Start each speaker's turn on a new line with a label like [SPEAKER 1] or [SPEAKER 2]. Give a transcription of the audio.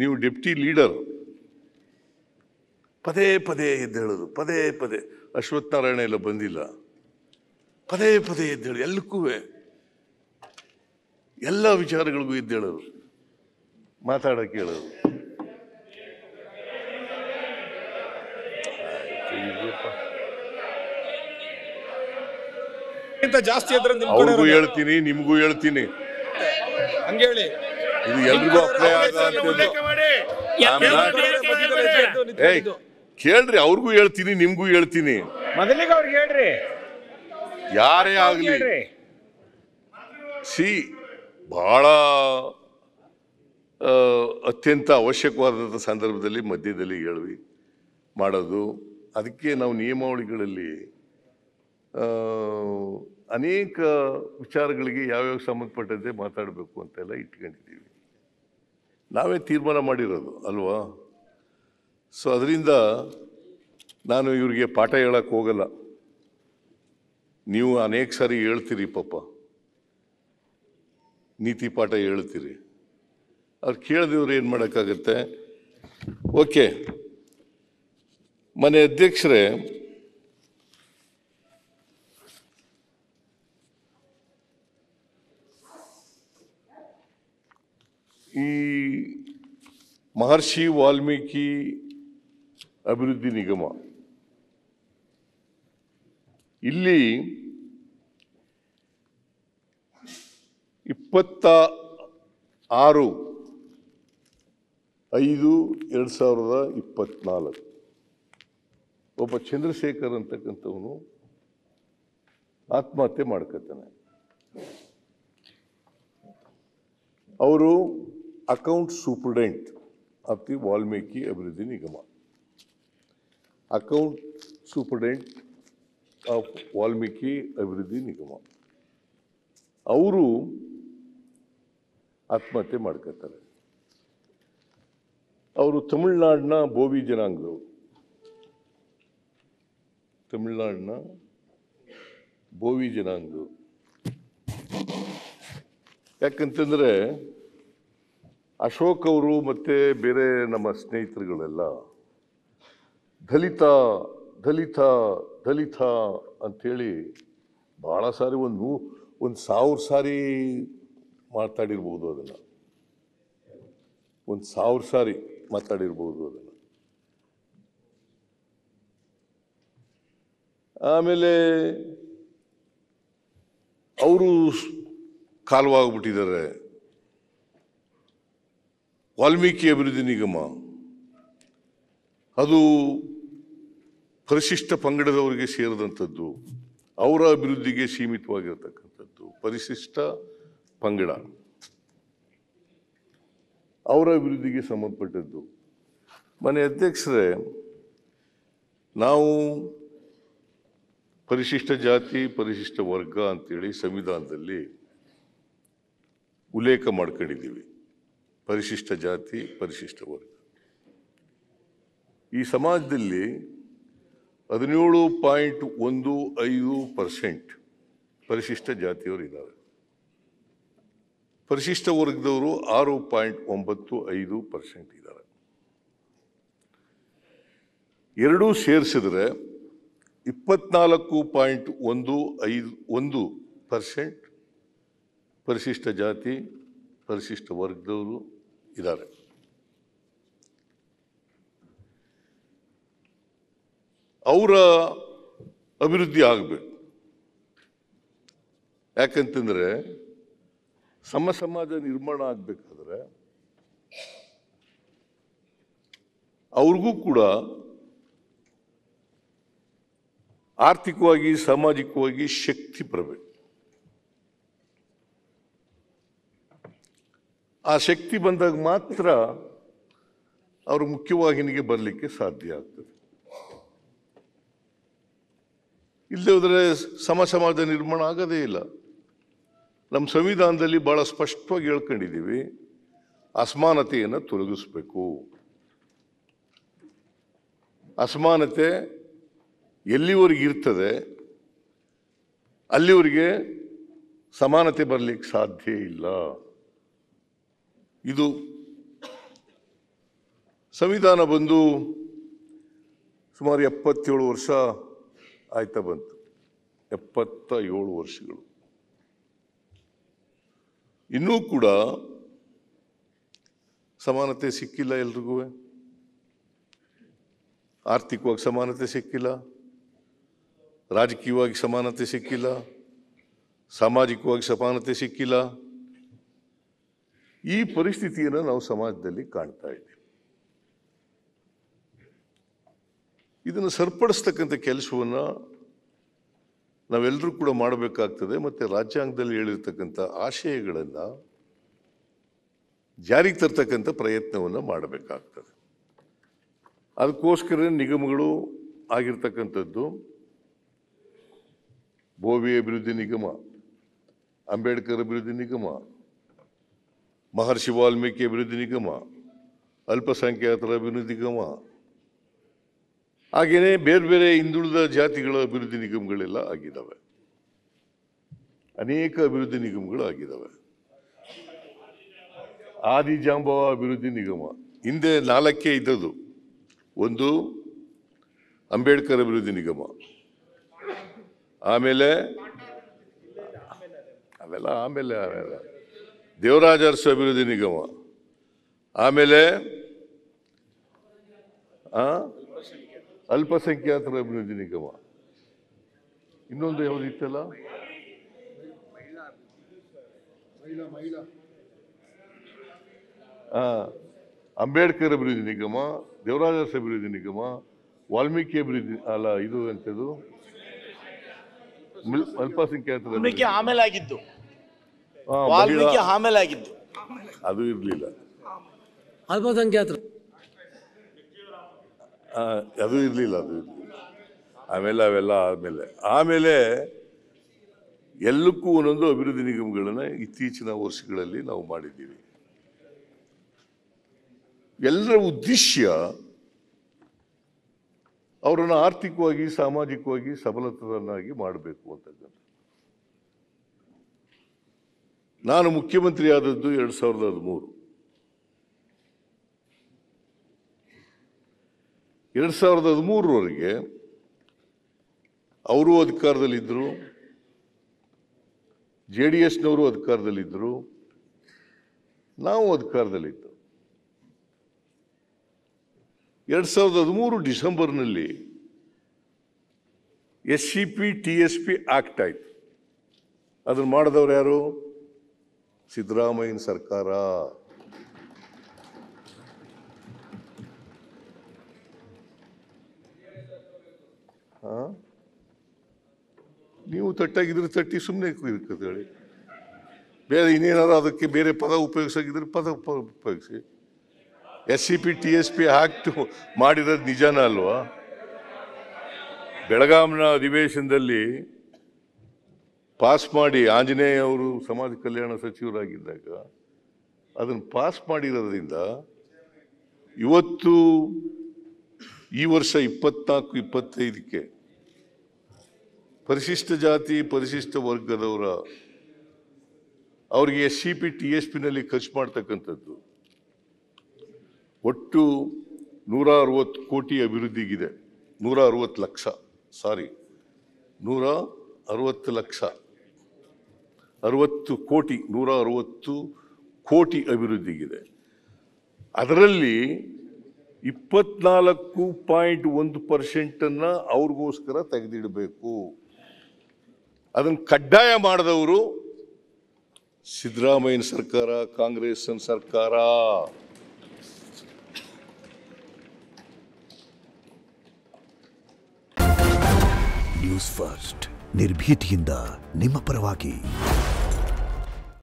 [SPEAKER 1] ನೀವು deputy leader ಪದೇ ಪದೇ ಎದ್ದು ಹೇಳೋದು ಪದೇ ಪದೇ ಅಶ್ವತ್ಥನಾರಾಯಣ ಎಲ್ಲ ಬಂದಿಲ್ಲ ಪದೇ ಪದೇ ಹೇಳಿ ಎಲ್ಲಕ್ಕೂ ಎಲ್ಲ ವಿಚಾರಗಳಿಗೂ ಹೇಳೋರು ಮಾತಾಡೋಕೆ ಹೇಳೋರು ಜಾಸ್ತಿ ಅವ್ರಿಗೂ ಹೇಳ್ತೀನಿ ನಿಮಗೂ ಹೇಳ್ತೀನಿ ಹಂಗೇಳಿ ಇದು ಎಲ್ರಿಗೂ ಅಪ್ಲೈ ಕೇಳ್ರಿ ಅವ್ರಿಗೂ ಹೇಳ್ತೀನಿ ನಿಮ್ಗೂ ಹೇಳ್ತೀನಿ ಯಾರೇ ಆಗಲಿ ಸಿ ಬಹಳ ಅತ್ಯಂತ ಅವಶ್ಯಕವಾದಂಥ ಸಂದರ್ಭದಲ್ಲಿ ಮಧ್ಯದಲ್ಲಿ ಹೇಳಿ ಮಾಡೋದು ಅದಕ್ಕೆ ನಾವು ನಿಯಮಾವಳಿಗಳಲ್ಲಿ ಅನೇಕ ವಿಚಾರಗಳಿಗೆ ಯಾವ್ಯಾವ ಸಂಬಂಧಪಟ್ಟಂತೆ ಮಾತಾಡಬೇಕು ಅಂತೆಲ್ಲ ಇಟ್ಕೊಂಡಿದ್ದೀವಿ ನಾವೇ ತೀರ್ಮಾನ ಮಾಡಿರೋದು ಅಲ್ವಾ ಸೊ ಅದರಿಂದ ನಾನು ಇವರಿಗೆ ಪಾಠ ಹೇಳಕ್ಕೆ ಹೋಗಲ್ಲ ನೀವು ಅನೇಕ ಸಾರಿ ಹೇಳ್ತೀರಿ ಪಾಪ ನೀತಿ ಪಾಠ ಹೇಳ್ತೀರಿ ಅವ್ರು ಕೇಳಿದವ್ರು ಏನು ಮಾಡೋಕ್ಕಾಗತ್ತೆ ಓಕೆ ಮನೆ ಅಧ್ಯಕ್ಷರೇ ಈ ಮಹರ್ಷಿ ವಾಲ್ಮೀಕಿ ಅಭಿವೃದ್ಧಿ ನಿಗಮ ಇಲ್ಲಿ ಇಪ್ಪತ್ತ ಆರು ಐದು ಎರಡು ಸಾವಿರದ ಇಪ್ಪತ್ನಾಲ್ಕು ಒಬ್ಬ ಚಂದ್ರಶೇಖರ್ ಅಂತಕ್ಕಂಥವನು ಆತ್ಮಹತ್ಯೆ ಮಾಡ್ಕೊತಾನೆ ಅವರು ಅಕೌಂಟ್ ಸೂಪರ್ಡೆಂಟ್ ಅತಿ ವಾಲ್ಮೀಕಿ ಅಭಿವೃದ್ಧಿ ನಿಗಮ ಅಕೌಂಟ್ ಸೂಪರ್ಡೆಂಟ್ ಆಫ್ ವಾಲ್ಮೀಕಿ ಅಭಿವೃದ್ಧಿ ನಿಗಮ ಅವರು ಆತ್ಮಹತ್ಯೆ ಮಾಡ್ಕೋತಾರೆ ಅವರು ತಮಿಳ್ನಾಡಿನ ಬೋವಿ ಜನಾಂಗದವರು ತಮಿಳ್ನಾಡಿನ ಬೋವಿ ಜನಾಂಗದವರು ಯಾಕಂತಂದರೆ ಅಶೋಕ್ ಅವರು ಮತ್ತು ಬೇರೆ ನಮ್ಮ ಸ್ನೇಹಿತರುಗಳೆಲ್ಲ ದಲಿತ ದಲಿತ ದಲಿತ ಅಂಥೇಳಿ ಭಾಳ ಸಾರಿ ಒಂದು ಒಂದು ಸಾವಿರ ಸಾರಿ ಮಾತಾಡಿರ್ಬೋದು ಅದನ್ನು ಒಂದು ಸಾವಿರ ಸಾರಿ ಮಾತಾಡಿರ್ಬೋದು ಅದನ್ನು ಆಮೇಲೆ ಅವರು ಕಾಲವಾಗ್ಬಿಟ್ಟಿದ್ದಾರೆ ವಾಲ್ಮೀಕಿ ಅಭಿವೃದ್ಧಿ ನಿಗಮ ಅದು ಪರಿಶಿಷ್ಟ ಪಂಗಡದವರಿಗೆ ಸೇರಿದಂಥದ್ದು ಅವರ ಅಭಿವೃದ್ಧಿಗೆ ಸೀಮಿತವಾಗಿರತಕ್ಕಂಥದ್ದು ಪರಿಶಿಷ್ಟ ಪಂಗಡ ಅವರ ಅಭಿವೃದ್ಧಿಗೆ ಸಂಬಂಧಪಟ್ಟದ್ದು ಮನೆ ಅಧ್ಯಕ್ಷರೇ ನಾವು ಪರಿಶಿಷ್ಟ ಜಾತಿ ಪರಿಶಿಷ್ಟ ವರ್ಗ ಅಂತೇಳಿ ಸಂವಿಧಾನದಲ್ಲಿ ಉಲ್ಲೇಖ ಮಾಡ್ಕೊಂಡಿದ್ದೀವಿ ಪರಿಶಿಷ್ಟ ಜಾತಿ ಪರಿಶಿಷ್ಟ ವರ್ಗ ಈ ಸಮಾಜದಲ್ಲಿ ಹದಿನೇಳು ಪಾಯಿಂಟ್ ಒಂದು ಐದು ಪರ್ಸೆಂಟ್ ಪರಿಶಿಷ್ಟ ಜಾತಿಯವರು ಇದ್ದಾರೆ ಪರಿಶಿಷ್ಟ ವರ್ಗದವರು ಆರು ಪಾಯಿಂಟ್ ಒಂಬತ್ತು ಐದು ಪರ್ಸೆಂಟ್ ಇದ್ದಾರೆ ಎರಡೂ ಸೇರಿಸಿದ್ರೆ ಇಪ್ಪತ್ನಾಲ್ಕು ಪಾಯಿಂಟ್ ಒಂದು ಐದು ಒಂದು ಪರ್ಸೆಂಟ್ ಪರಿಶಿಷ್ಟ ಜಾತಿ ಪರಿಶಿಷ್ಟ ವರ್ಗದವರು ಇದ್ದಾರೆ ಅವರ ಅಭಿವೃದ್ಧಿ ಆಗಬೇಕು ಯಾಕಂತಂದರೆ ಸಮ ಸಮಾಜ ನಿರ್ಮಾಣ ಆಗಬೇಕಾದ್ರೆ ಅವ್ರಿಗೂ ಕೂಡ ಆರ್ಥಿಕವಾಗಿ ಸಾಮಾಜಿಕವಾಗಿ ಶಕ್ತಿ ಬರಬೇಕು ಆ ಶಕ್ತಿ ಬಂದಾಗ ಮಾತ್ರ ಅವರು ಮುಖ್ಯವಾಹಿನಿಗೆ ಬರಲಿಕ್ಕೆ ಸಾಧ್ಯ ಆಗ್ತದೆ ಇಲ್ಲದೆ ಹೋದರೆ ಸಮ ಸಮಾಜ ನಿರ್ಮಾಣ ಆಗೋದೇ ಇಲ್ಲ ನಮ್ಮ ಸಂವಿಧಾನದಲ್ಲಿ ಭಾಳ ಸ್ಪಷ್ಟವಾಗಿ ಹೇಳ್ಕೊಂಡಿದ್ದೀವಿ ಅಸಮಾನತೆಯನ್ನು ತೊಲಗಿಸ್ಬೇಕು ಅಸಮಾನತೆ ಎಲ್ಲಿವರೆಗೆ ಇರ್ತದೆ ಅಲ್ಲಿವರಿಗೆ ಸಮಾನತೆ ಬರಲಿಕ್ಕೆ ಸಾಧ್ಯ ಇಲ್ಲ ಇದು ಸಂವಿಧಾನ ಬಂದು ಸುಮಾರು ಎಪ್ಪತ್ತೇಳು ವರ್ಷ ಆಯ್ತಾ ಬಂತು ಎಪ್ಪತ್ತ ಏಳು ವರ್ಷಗಳು ಇನ್ನೂ ಕೂಡ ಸಮಾನತೆ ಸಿಕ್ಕಿಲ್ಲ ಎಲ್ರಿಗೂ ಆರ್ಥಿಕವಾಗಿ ಸಮಾನತೆ ಸಿಕ್ಕಿಲ್ಲ ರಾಜಕೀಯವಾಗಿ ಸಮಾನತೆ ಸಿಕ್ಕಿಲ್ಲ ಸಾಮಾಜಿಕವಾಗಿ ಸಮಾನತೆ ಸಿಕ್ಕಿಲ್ಲ ಈ ಪರಿಸ್ಥಿತಿಯನ್ನು ನಾವು ಸಮಾಜದಲ್ಲಿ ಕಾಣ್ತಾ ಇದ್ದೀವಿ ಇದನ್ನು ಸರಿಪಡಿಸ್ತಕ್ಕಂಥ ಕೆಲಸವನ್ನು ನಾವೆಲ್ಲರೂ ಕೂಡ ಮಾಡಬೇಕಾಗ್ತದೆ ಮತ್ತು ರಾಜ್ಯಾಂಗದಲ್ಲಿ ಹೇಳಿರ್ತಕ್ಕಂಥ ಆಶಯಗಳನ್ನು ಜಾರಿಗೆ ತರ್ತಕ್ಕಂಥ ಪ್ರಯತ್ನವನ್ನು ಮಾಡಬೇಕಾಗ್ತದೆ ಅದಕ್ಕೋಸ್ಕರ ನಿಗಮಗಳು ಆಗಿರ್ತಕ್ಕಂಥದ್ದು ಭೋವಿ ಅಭಿವೃದ್ಧಿ ನಿಗಮ ಅಂಬೇಡ್ಕರ್ ಅಭಿವೃದ್ಧಿ ನಿಗಮ ಮಹರ್ಷಿ ವಾಲ್ಮೀಕಿ ಅಭಿವೃದ್ಧಿ ನಿಗಮ ಅಲ್ಪಸಂಖ್ಯಾತರ ಅಭಿವೃದ್ಧಿ ನಿಗಮ ಹಾಗೆಯೇ ಬೇರೆ ಬೇರೆ ಹಿಂದುಳಿದ ಜಾತಿಗಳ ಅಭಿವೃದ್ಧಿ ನಿಗಮಗಳೆಲ್ಲ ಆಗಿದ್ದಾವೆ ಅನೇಕ ಅಭಿವೃದ್ಧಿ ನಿಗಮಗಳು ಆಗಿದ್ದಾವೆ ಆದಿಜಾಂಬವ ಅಭಿವೃದ್ಧಿ ನಿಗಮ ಹಿಂದೆ ನಾಲ್ಕೇ ಇದ್ದದ್ದು ಒಂದು ಅಂಬೇಡ್ಕರ್ ಅಭಿವೃದ್ಧಿ ನಿಗಮ ಆಮೇಲೆ ಅವೆಲ್ಲ ಆಮೇಲೆ ಆಮೇಲೆ ದೇವರಾಜ ಅಭಿವೃದ್ಧಿ ನಿಗಮ ಆಮೇಲೆ ಅಲ್ಪಸಂಖ್ಯಾತರ ಅಭಿವೃದ್ಧಿ ನಿಗಮ ಇನ್ನೊಂದು ಯಾವುದು ಇತ್ತಲ್ಲ ಅಂಬೇಡ್ಕರ್ ಅಭಿವೃದ್ಧಿ ನಿಗಮ ದೇವರಾಜ ಅಭಿವೃದ್ಧಿ ನಿಗಮ ವಾಲ್ಮೀಕಿ ಅಭಿವೃದ್ಧಿ ಅಲ್ಲ ಇದು ಎಂಥದ್ದು ಅಲ್ಪಸಂಖ್ಯಾತರ ಆಮೇಲೆ ಆಗಿದ್ದು ವಾಲ್ಮೀಕಿ ಆಮೇಲೆ ಆಗಿದ್ದು ಅದು ಇರಲಿಲ್ಲ ಅಲ್ಪಸಂಖ್ಯಾತರು ಅದು ಇರಲಿಲ್ಲ ಅದು ಆಮೇಲೆ ಅವೆಲ್ಲ ಆದಮೇಲೆ ಆಮೇಲೆ ಎಲ್ಲಕ್ಕೂ ಒಂದೊಂದು ಅಭಿವೃದ್ಧಿ ನಿಗಮಗಳನ್ನು ಇತ್ತೀಚಿನ ವರ್ಷಗಳಲ್ಲಿ ನಾವು ಮಾಡಿದ್ದೀವಿ ಎಲ್ಲರ ಉದ್ದೇಶ ಅವರನ್ನು ಆರ್ಥಿಕವಾಗಿ ಸಾಮಾಜಿಕವಾಗಿ ಸಬಲತರನ್ನಾಗಿ ಮಾಡಬೇಕು ಅಂತಕ್ಕಂಥ ನಾನು ಮುಖ್ಯಮಂತ್ರಿ ಆದದ್ದು ಎರಡು ಸಾವಿರದ ಹದಿಮೂರು ಎರಡು ಸಾವಿರದ ಹದಿಮೂರರವರೆಗೆ ಅವರು ಅಧಿಕಾರದಲ್ಲಿದ್ದರು ಜೆ ಡಿ ಎಸ್ನವರು ಅಧಿಕಾರದಲ್ಲಿದ್ದರು ನಾವು ಅಧಿಕಾರದಲ್ಲಿದ್ದು ಎರಡು ಸಾವಿರದ ಹದಿಮೂರು ಡಿಸೆಂಬರ್ನಲ್ಲಿ S C P T S P act ಆಯಿತು ಅದನ್ನು ಮಾಡಿದವರು ಯಾರು ಸಿದ್ದರಾಮಯ್ಯನ ಸರ್ಕಾರ ನೀವು ತಟ್ಟಾಗಿದ್ರೆ ತಟ್ಟಿ ಸುಮ್ಮನೆ ಹೇಳಿ ಬೇರೆ ಇನ್ನೇನಾದ್ರು ಅದಕ್ಕೆ ಬೇರೆ ಪದ ಉಪಯೋಗಿಸಾಗಿದ್ರೆ ಪದ ಉಪಯೋಗಿಸಿ S C P T S P act ಮಾಡಿರೋದು ನಿಜಾನ ಅಲ್ವಾ ಬೆಳಗಾಂನ ಅಧಿವೇಶನದಲ್ಲಿ ಪಾಸ್ ಮಾಡಿ ಆಂಜನೇಯ ಅವರು ಸಮಾಜ ಕಲ್ಯಾಣ ಸಚಿವರಾಗಿದ್ದಾಗ ಅದನ್ನು ಪಾಸ್ ಮಾಡಿರೋದ್ರಿಂದ ಇವತ್ತು ಈ ವರ್ಷ ಇಪ್ಪತ್ನಾಲ್ಕು ಇಪ್ಪತ್ತೈದಕ್ಕೆ ಪರಿಶಿಷ್ಟ ಜಾತಿ ಪರಿಶಿಷ್ಟ ವರ್ಗದವರ ಅವರಿಗೆ S C e P T S ಪಿನಲ್ಲಿ ಖರ್ಚು ಮಾಡ್ತಕ್ಕಂಥದ್ದು ಒಟ್ಟು ನೂರ ಅರವತ್ತು ಕೋಟಿ ಅಭಿವೃದ್ಧಿಗಿದೆ ನೂರ ಅರವತ್ತು ಲಕ್ಷ ಸಾರಿ ನೂರ ಅರವತ್ತು ಲಕ್ಷ ಅರವತ್ತು ಕೋಟಿ ನೂರ ಅರವತ್ತು ಕೋಟಿ ಅಭಿವೃದ್ಧಿಗಿದೆ ಅದರಲ್ಲಿ ಇಪ್ಪತ್ನಾಲ್ಕು ಪಾಯಿಂಟ್ ಒಂದು ಪರ್ಸೆಂಟನ್ನು ಅವ್ರಿಗೋಸ್ಕರ ತೆಗೆದಿಡಬೇಕು ಅದನ್ನು ಕಡ್ಡಾಯ ಮಾಡಿದವರು ಸಿದ್ದರಾಮಯ್ಯನ ಸರ್ಕಾರ ಕಾಂಗ್ರೆಸ್ ಸರ್ಕಾರ ನ್ಯೂಸ್ ಫಸ್ಟ್ ನಿರ್ಭೀತಿಯಿಂದ ನಿಮ್ಮ ಪರವಾಗಿ